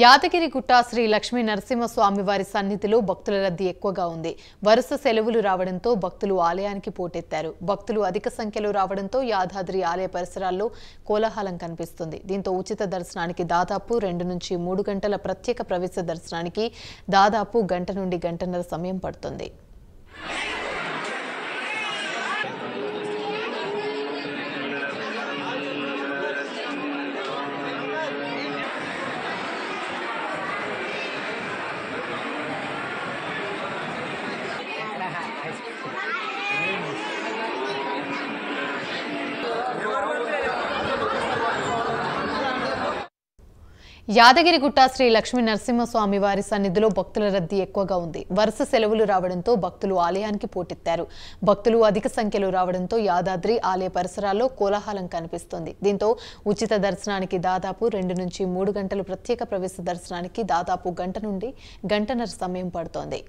యాదగిరిగుట్ట శ్రీ లక్ష్మీ నరసింహస్వామి వారి సన్నిధిలో భక్తుల రద్దీ ఎక్కువగా ఉంది వరుస సెలవులు రావడంతో భక్తులు ఆలయానికి పోటెత్తారు భక్తులు అధిక సంఖ్యలో రావడంతో యాదాద్రి ఆలయ పరిసరాల్లో కోలాహలం కనిపిస్తుంది దీంతో ఉచిత దర్శనానికి దాదాపు రెండు నుంచి మూడు గంటల ప్రత్యేక ప్రవేశ దర్శనానికి దాదాపు గంట నుండి గంటన్నర సమయం పడుతుంది యాదగిరిగుట్ట శ్రీ లక్ష్మీ నరసింహస్వామి వారి సన్నిధిలో భక్తుల రద్దీ ఎక్కువగా ఉంది వరుస సెలవులు రావడంతో భక్తులు ఆలయానికి పోటెత్తారు భక్తులు అధిక సంఖ్యలో రావడంతో యాదాద్రి ఆలయ పరిసరాల్లో కోలాహలం కనిపిస్తుంది దీంతో ఉచిత దర్శనానికి దాదాపు రెండు నుంచి మూడు గంటలు ప్రత్యేక ప్రవేశ దర్శనానికి దాదాపు గంట నుండి గంటన్నర సమయం పడుతోంది